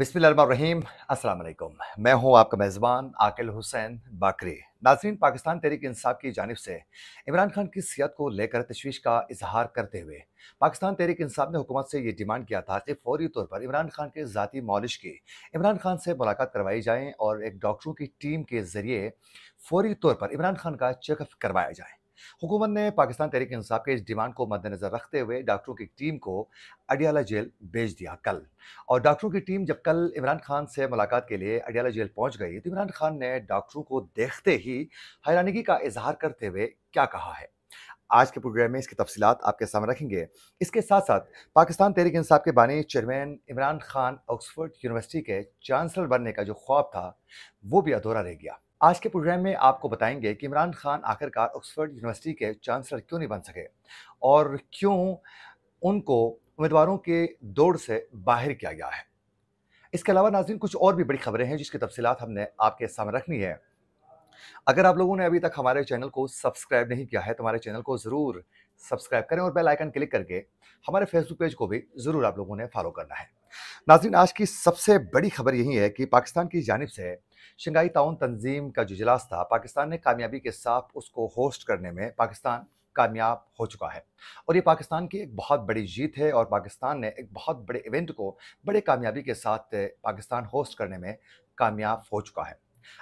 बिस्मिल्लाम अस्सलाम वालेकुम मैं हूं आपका मेज़बान आकिल हुसैन बाकरी नाजरीन पाकिस्तान तहरीक इंसाफ की जानब से इमरान खान की सियात को लेकर तशवीश का इजहार करते हुए पाकिस्तान तहरीक इंसाफ ने हुकूमत से ये डिमांड किया था कि फौरी तौर पर इमरान खान के ज़ाती मौलिश की इमरान खान से मुलाकात करवाई जाए और एक डॉक्टरों की टीम के ज़रिए फौरी तौर पर इमरान खान का चेकअप करवाया जाए हुकूमत ने पाकिस्तान तहरीक इंसाफ के इस डिमांड को मद्देनज़र रखते हुए डॉक्टरों की टीम को अडियाला जेल भेज दिया कल और डॉक्टरों की टीम जब कल इमरान खान से मुलाकात के लिए अडियाला जेल पहुंच गई तो इमरान खान ने डॉक्टरों को देखते ही हैरानगी का इजहार करते हुए क्या कहा है आज के प्रोग्राम में इसकी तफसीत आपके सामने रखेंगे इसके साथ साथ पाकिस्तान तहरीक इंसाफ के बानी chairman Imran Khan Oxford University के चांसलर बनने का जो ख्वाब था वो भी अधूरा रह गया आज के प्रोग्राम में आपको बताएंगे कि इमरान खान आखिरकार ऑक्सफर्ड यूनिवर्सिटी के चांसलर क्यों नहीं बन सके और क्यों उनको उम्मीदवारों के दौड़ से बाहर किया गया है इसके अलावा नाजिन कुछ और भी बड़ी खबरें हैं जिसकी तफसीत हमने आपके सामने रखनी है अगर आप लोगों ने अभी तक हमारे चैनल को सब्सक्राइब नहीं किया है तो हमारे चैनल को ज़रूर सब्सक्राइब करें और बेल आइकन क्लिक करके हमारे फेसबुक पेज को भी ज़रूर आप लोगों ने फॉलो करना है नाजरीन आज की सबसे बड़ी खबर यही है कि पाकिस्तान की जानब से शंघाई ताउन तंजीम का जो इजलास था पाकिस्तान ने कामयाबी के साथ उसको होस्ट करने में पाकिस्तान कामयाब हो चुका है और ये पाकिस्तान की एक बहुत बड़ी जीत है और पाकिस्तान ने एक बहुत बड़े इवेंट को बड़े कामयाबी के साथ पाकिस्तान होस्ट करने में कामयाब हो चुका है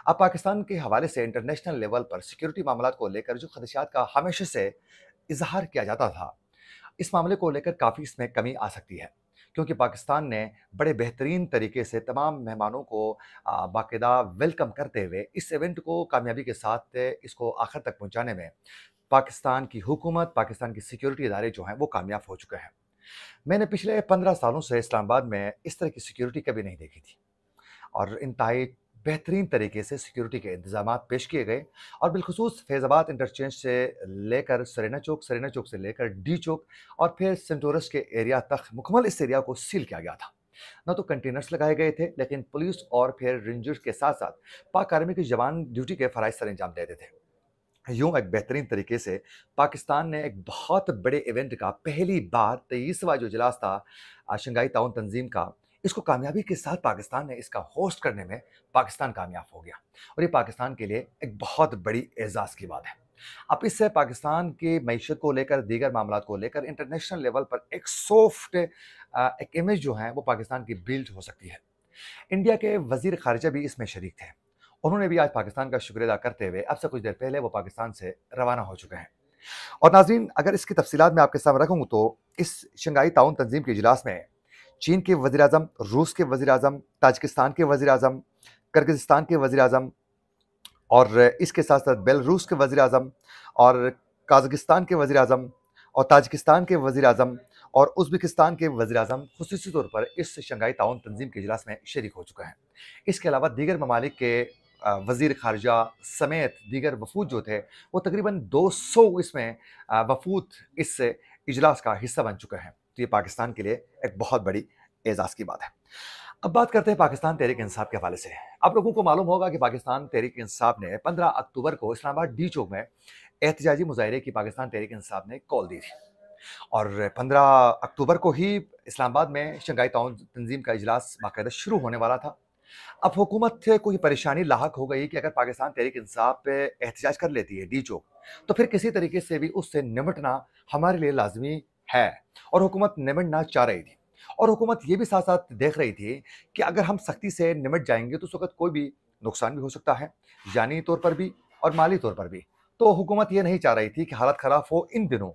अब पाकिस्तान के हवाले से इंटरनेशनल लेवल पर सिक्योरिटी मामला को लेकर जो खदशात का हमेशा से इजहार किया जाता था इस मामले को लेकर काफ़ी इसमें कमी आ सकती है क्योंकि पाकिस्तान ने बड़े बेहतरीन तरीके से तमाम मेहमानों को बाकायदा वेलकम करते हुए इस इवेंट को कामयाबी के साथ इसको आखिर तक पहुँचाने में पाकिस्तान की हुकूमत पाकिस्तान की सिक्योरिटी इदारे जो हैं वो कामयाब हो चुके हैं मैंने पिछले पंद्रह सालों से इस्लामाबाद में इस तरह की सिक्योरिटी कभी नहीं देखी थी और इंतहाई बेहतरीन तरीके से सिक्योरिटी के इंतजाम पेश किए गए और बिलखसूस फैज़ाबाद इंटरचेंज से लेकर सरेना चौक सरेना चौक से लेकर डी चौक और फिर सेंटोरस के एरिया तक मुकमल इस एरिया को सील किया गया था न तो कंटेनर्स लगाए गए थे लेकिन पुलिस और फिर रेंजर्स के साथ साथ पाक आर्मी के जवान ड्यूटी के फ़राइज सर अंजाम देते थे यूँ एक बेहतरीन तरीके से पाकिस्तान ने एक बहुत बड़े इवेंट का पहली बार तेईसवा जो इजलास था शंघाई ताउन तंजीम का इसको कामयाबी के साथ पाकिस्तान ने इसका होस्ट करने में पाकिस्तान कामयाब हो गया और ये पाकिस्तान के लिए एक बहुत बड़ी एजाज़ की बात है अब इससे पाकिस्तान के मीशत को लेकर दीगर मामला को लेकर इंटरनेशनल लेवल पर एक सॉफ्ट एक इमेज जो है वो पाकिस्तान की बिल्ड हो सकती है इंडिया के वजीर खारजा भी इसमें शरीक थे उन्होंने भी आज पाकिस्तान का शुक्र अदा करते हुए अब से कुछ देर पहले वो पाकिस्तान से रवाना हो चुके हैं और नाजीन अगर इसकी तफसीत में आपके सामने रखूँ तो इस शंघाई ताउन तंजीम के इजलास में चीन के वजी अजम रूस के वजी अजम ताजिकस्तान के वजी अजम कर्गिस्तान के वजी अजम और इसके साथ साथ बेलरूस के वजी अजम और काजगिस्तान के वजी अजम और ताजिकस्तान के वजी अजम और उज्बेकिस्तान के वजी अजम खसूसी तौर पर इस शंघाई ताउन तंजीम के अजलास में शरीक हो चुका है इसके अलावा दीगर ममालिक के वजीर खारजा समेत दीगर वफूद जो थे वो तकरीबन 200 इसमें वफूद इस इजलास का हिस्सा बन चुके हैं तो ये पाकिस्तान के लिए एक बहुत बड़ी एजाज़ की बात है अब बात करते हैं पाकिस्तान तहरीक इंसाफ के हवाले से आप लोगों को मालूम होगा कि पाकिस्तान तहरीक इंसाफ ने 15 अक्टूबर को इस्लामाबाद डी चौक में एहतजाजी मुजाहरे की पाकिस्तान तहरीक इंसाफ ने कॉल दी थी और 15 अक्टूबर को ही इस्लामाबाद में शंघाई ताउन तंजीम का इजलास बाकायदा शुरू होने वाला था अब हुकूमत को ये परेशानी लाक हो गई कि अगर पाकिस्तान तहरीक इंसाफ एहतजाज कर लेती है डी चौक तो फिर किसी तरीके से भी उससे निमटना हमारे लिए लाजमी है और हुकूमत निमटना चाह रही थी और हुकूमत ये भी साथ साथ देख रही थी कि अगर हम सख्ती से निमट जाएंगे तो उस वक्त कोई भी नुकसान भी हो सकता है जानी तौर पर भी और माली तौर पर भी तो हुकूमत ये नहीं चाह रही थी कि हालत ख़राब हो इन दिनों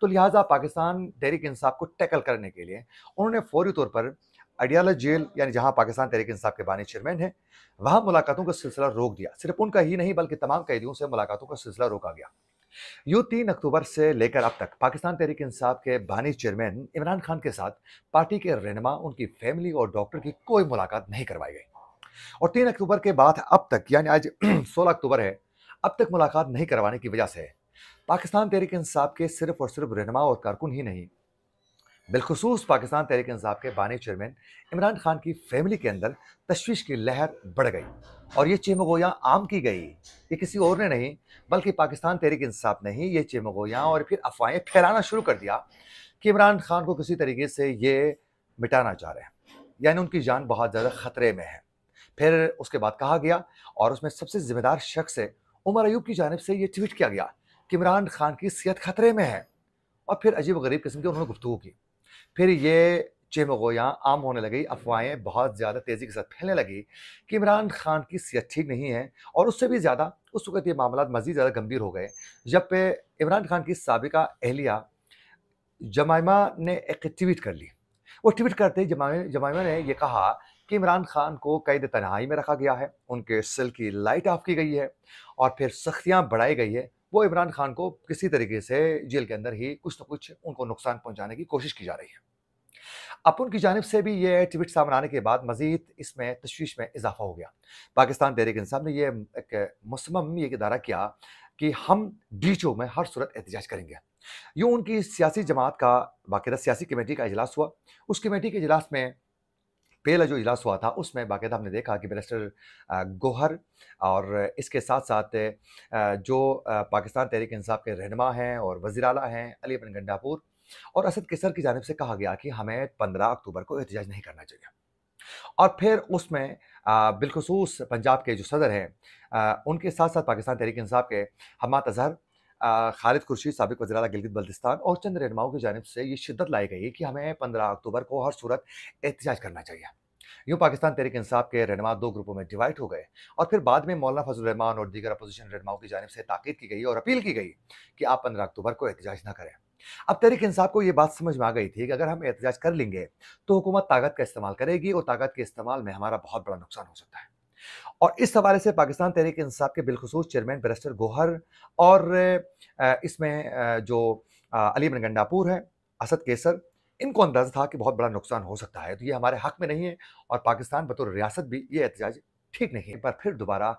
तो लिहाजा पाकिस्तान तहरीक इंसाफ को टैकल करने के लिए उन्होंने फौरी तौर पर अडियाला जेल यानी जहां पाकिस्तान तहरीक इंसाफ के बानी चेयरमैन हैं वहां मुलाकातों का सिलसिला रोक दिया सिर्फ उनका ही नहीं बल्कि तमाम कैदियों से मुलाकातों का सिलसिला रोका गया यू तीन अक्टूबर से लेकर अब तक पाकिस्तान तहरीक इंसाफ के बानी चेयरमैन इमरान खान के साथ पार्टी के रहनमा उनकी फैमिली और डॉक्टर की कोई मुलाकात नहीं करवाई गई और तीन अक्टूबर के बाद अब तक यानी आज सोलह अक्टूबर है अब तक मुलाकात नहीं करवाने की वजह से पाकिस्तान तहरीक इंसाफ के सिर्फ और सिर्फ रहनमा और कारकुन ही नहीं बिलखसूस पाकिस्तान तहरीक इंसाफ के बानी चेयरमैन इमरान खान की फैमिली के अंदर तश्वीश की लहर बढ़ गई और ये चेमगोया आम की गई ये किसी और ने नहीं बल्कि पाकिस्तान तहरीक इंसाफ ने ही ये चेमगोयाँ और फिर अफवाहें फैलाना शुरू कर दिया कि इमरान खान को किसी तरीके से ये मिटाना चाह रहे हैं यानी उनकी जान बहुत ज़्यादा ख़तरे में है फिर उसके बाद कहा गया और उसमें सबसे ज़िम्मेदार शख्स है उमर अयूब की जानब से ये ट्वीट किया गया कि इमरान खान की सेहत ख़तरे में है और फिर अजीब गरीब किस्म की उन्होंने गुफ्तू की फिर ये चेमगोयाँ आम होने लगी अफवाहें बहुत ज़्यादा तेज़ी के साथ फैलने लगी कि इमरान खान की सेहत ठीक नहीं है और उससे भी ज़्यादा उस वक्त ये मामला मज़ीद ज़्यादा गंभीर हो गए जब पे इमरान खान की सबका अहलिया जमायमा ने एक ट्वीट कर ली वो ट्वीट करते ही जमायमा ने यह कहा कि इमरान खान को कैद तनहाई में रखा गया है उनके सेल की लाइट ऑफ की गई है और फिर सख्तियाँ बढ़ाई गई है वो इमरान खान को किसी तरीके से जेल के अंदर ही कुछ ना तो कुछ उनको नुकसान पहुंचाने की कोशिश की जा रही है अपन की जानब से भी ये ट्वीट सामने आने के बाद मजीद इसमें तशवीश में इजाफा हो गया पाकिस्तान तहरीक इंसाफ ने यह एक मुसम ये इदारा किया कि हम डी में हर सूरत एहतजाज करेंगे यूँ उनकी सियासी जमात का बाकायदा सियासी कमेटी का अजलास हुआ उस कमेटी के अजलास में पहला जो इजलास हुआ था उसमें बाकायदा हमने देखा कि बैरिस्टर गोहर और इसके साथ साथ जो पाकिस्तान तहरीक इंसाफ के रहनमा हैं और वजी अला हैं अली अपन गंडापुर और असद केसर की जानब से कहा गया कि हमें पंद्रह अक्टूबर को एहतजाज नहीं करना चाहिए और फिर उसमें बिलखसूस पंजाब के जो सदर हैं उनके साथ साथ पाकिस्तान तहरीक इंसाफ के हमात अजहर खालिद खुर्शीद सबक वजी गिलगित बल्तिस्तान और चंद रहनुमाओं की जानब से ये शिदत लाई गई कि हमें पंद्रह अक्टूबर को हर सूरत एहतजाज करना चाहिए यूँ पाकिस्तान तहरीक इंसाफ के रहनमा दो ग्रुपों में डिवाइड हो गए और फिर बाद में मौलाना फजल रहमान और दीगर अपोजिशन रहनमाओं की जानब से ताकीद की गई और अपील की गई कि आप पंद्रह अक्टूबर को एहतजाज ना करें अब तहरीक इंसाफ को ये बात समझ में आ गई थी कि अगर हम एहतजाज कर लेंगे तो हुकूमत ताकत का इस्तेमाल करेगी और ताकत के इस्तेमाल में हमारा बहुत बड़ा नुकसान हो सकता है और इस हवाले से पाकिस्तान तहरीक इंसाफ के बिलखसूस चेयरमैन बैरिस्टर गोहर और इसमें जो अली बन गंडापुर है असद केसर इनको अंदाज़ा था कि बहुत बड़ा नुकसान हो सकता है तो ये हमारे हक में नहीं है और पाकिस्तान बतौर रियासत भी ये एहतजाज ठीक नहीं है पर फिर दोबारा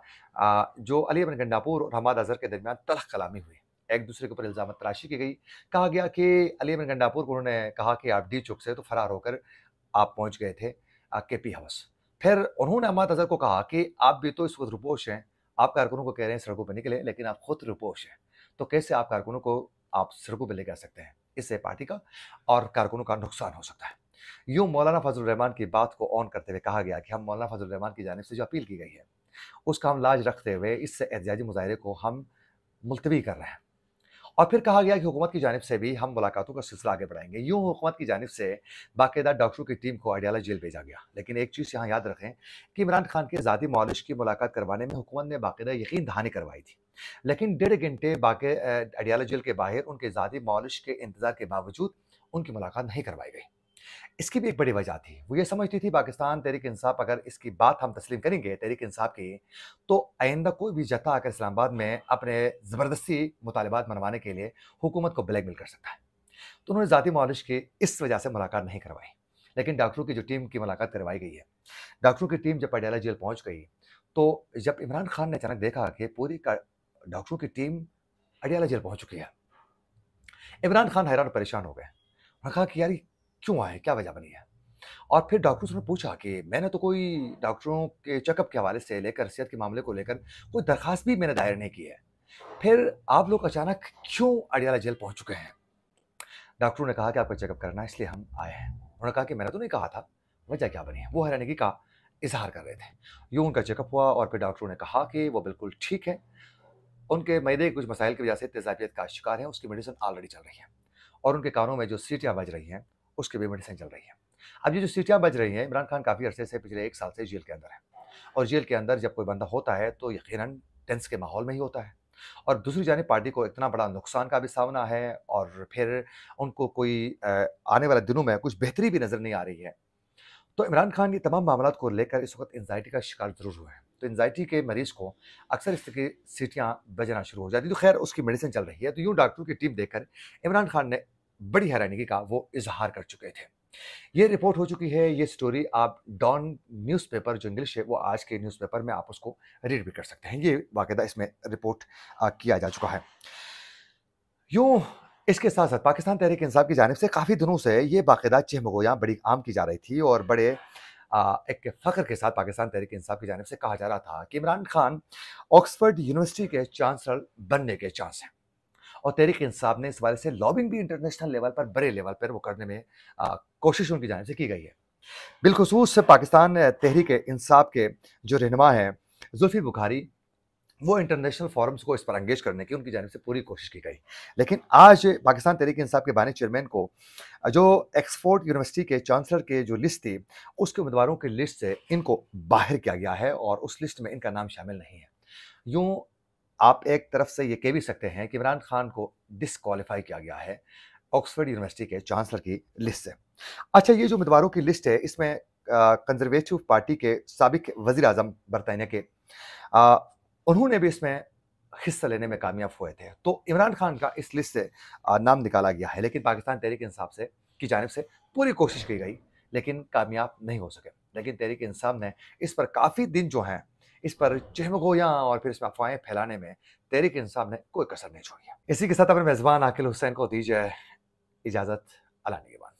जो अली बन गंडापुर और हमाद अजहर के दरमियान तलख कलामी हुई एक दूसरे के ऊपर इल्ज़ाम तराशी की गई कहा गया कि अली बन गंडापुर को उन्होंने कहा कि आप डी चुक से तो फरार होकर आप पहुँच गए थे के पी हाउस फिर उन्होंने अम्मा अजहर को कहा कि आप भी तो इस वक्त रुपोश हैं आप कारकुनों को कह रहे हैं सड़कों पर निकले लेकिन आप खुद रुपोश हैं तो कैसे आप कारकुनों को आप सड़कों पर ले आ सकते हैं इससे पार्टी का और कारकुनों का नुकसान हो सकता है यूँ मौलाना फजल रहमान की बात को ऑन करते हुए कहा गया कि हम मौलाना फजल रहमान की जानब से जो अपील की गई है उसका हम लाज रखते हुए इससे एहतजाजी मुजाहरे को हम मुलतवी कर रहे हैं और फिर कहा गया कि हुकूमत की जानब से भी हम मुलाकातों का सिलसिला आगे बढ़ाएंगे यूँ हुकूमत की जानब से बाकायदा डॉक्टरों की टीम को आडियाला जेल भेजा गया लेकिन एक चीज़ यहाँ याद रखें कि इमरान खान के ज़ाती मालिश की मुलाकात करवाने में हुकूमत ने बाकायदा यकीन दहानी करवाई थी लेकिन डेढ़ घंटे बाकी अडियाला जेल के बाहर उनके ज़ाती मालिश के इंतज़ार के बावजूद उनकी मुलाकात नहीं करवाई गई इसकी भी एक बड़ी वजह थी वो ये समझती थी पाकिस्तान तहरीक इंसाफ अगर इसकी बात हम तस्लीम करेंगे तहरीक इंसाफ की तो आइंदा कोई भी जत्था आकर इस्लामाबाद में अपने ज़बरदस्ती मुतालबात मनवाने के लिए हुकूमत को मेल कर सकता है तो उन्होंने ज़ाती मालिश की इस वजह से मुलाकात नहीं करवाई लेकिन डॉक्टरों की जो टीम की मुलाकात करवाई गई है डॉक्टरों की टीम जब पटियाला जेल पहुँच गई तो जब इमरान खान ने अचानक देखा कि पूरी डॉक्टरों की टीम अडियाला जेल पहुँच चुकी है इमरान खान हैरान परेशान हो गए उन्होंने कहा कि यार क्यों आए क्या वजह बनी है और फिर डॉक्टरों से पूछा कि मैंने तो कोई डॉक्टरों के चेकअप के हवाले से लेकर सेहत के मामले को लेकर कोई दरख्वास्त भी मैंने दायर नहीं की है फिर आप लोग अचानक क्यों अडियाला जेल पहुंच चुके हैं डॉक्टरों ने कहा कि आपका चेकअप करना है इसलिए हम आए हैं उन्होंने कहा कि मैंने तो नहीं कहा था वजह क्या बनी है वो हैरानगी का इजहार कर रहे थे यूँ उनका चेकअप हुआ और फिर डॉक्टरों ने कहा कि वो बिल्कुल ठीक है उनके मैदे कुछ मसाइल की वजह से तेजाबियत का शिकार है उसकी मेडिसिन ऑलरेडी चल रही है और उनके कानों में जो सीटियाँ बज रही हैं उसके भी मेडिसिन चल रही है अब ये जो सीटियाँ बज रही हैं इमरान खान काफ़ी अरसे से पिछले एक साल से जेल के अंदर है और जेल के अंदर जब कोई बंदा होता है तो यकीन टेंस के माहौल में ही होता है और दूसरी जानी पार्टी को इतना बड़ा नुकसान का भी सामना है और फिर उनको कोई आने वाले दिनों में कुछ बेहतरी भी नज़र नहीं आ रही है तो इमरान खान ये तमाम मामला को लेकर इस वक्त एनजाइटी का शिकार ज़रूर हुआ है तो एनजाइटी के मरीज़ को अक्सर इस तरह की सीटियाँ बजना शुरू हो जाती तो खैर उसकी मेडिसिन चल रही है तो यूँ डॉक्टरों की टीम देखकर इमरान खान ने बड़ी हैरानगी का वो इजहार कर चुके थे ये रिपोर्ट हो चुकी है ये स्टोरी आप डॉन न्यूज़पेपर जो इंग्लिश है वो आज के न्यूज़पेपर में आप उसको रीड भी कर सकते हैं ये बाकायदा इसमें रिपोर्ट किया जा चुका है यूँ इसके साथ साथ पाकिस्तान तहरीक इंसाफ की जानब से काफ़ी दिनों से ये बाकायदा चहमगोयाँ बड़ी आम की जा रही थी और बड़े आ, एक फ़ख्र के साथ पाकिस्तान तहरीक इंसाफ की जानब से कहा जा रहा था कि इमरान खान ऑक्सफर्ड यूनिवर्सिटी के चांसलर बनने के चांस हैं और तहरीक इंसाफ ने इस वाले से लॉबिंग भी इंटरनेशनल लेवल पर बड़े लेवल पर वो करने में आ, कोशिश उनकी जानब से की गई है बिलखसूस पाकिस्तान तहरीक इंसाफ के जो रहनमा हैं जुल्फी बुखारी वो इंटरनेशनल फोरम्स को इस पर अंगेज करने की उनकी जानब से पूरी कोशिश की गई लेकिन आज पाकिस्तान तहरीक इंसाफ के बानी चेयरमैन को जो एक्सफोर्ड यूनिवर्सिटी के चांसलर के जो लिस्ट थी उसके उम्मीदवारों की लिस्ट से इनको बाहर किया गया है और उस लिस्ट में इनका नाम शामिल नहीं है यूँ आप एक तरफ से ये कह भी सकते हैं कि इमरान खान को डिसक्वालीफाई किया गया है ऑक्सफर्ड यूनिवर्सिटी के चांसलर की लिस्ट से अच्छा ये जो उम्मीदवारों की लिस्ट है इसमें कंजर्वेटिव पार्टी के सबक वज़ी अजम बरतानिया के आ, उन्होंने भी इसमें हिस्सा लेने में कामयाब हुए थे तो इमरान खान का इस लिस्ट से आ, नाम निकाला गया है लेकिन पाकिस्तान तहरीक इंसाफ से की जानब से पूरी कोशिश की गई लेकिन कामयाब नहीं हो सके लेकिन तहरीक इंसाफ ने इस पर काफ़ी दिन जो हैं इस पर या और फिर इसमें अफवाहें फैलाने में तहरीक इंसाफ ने कोई कसर नहीं छोड़ी इसी के साथ अपने मेज़बान आकिल हुसैन को दीजिए इजाज़त अला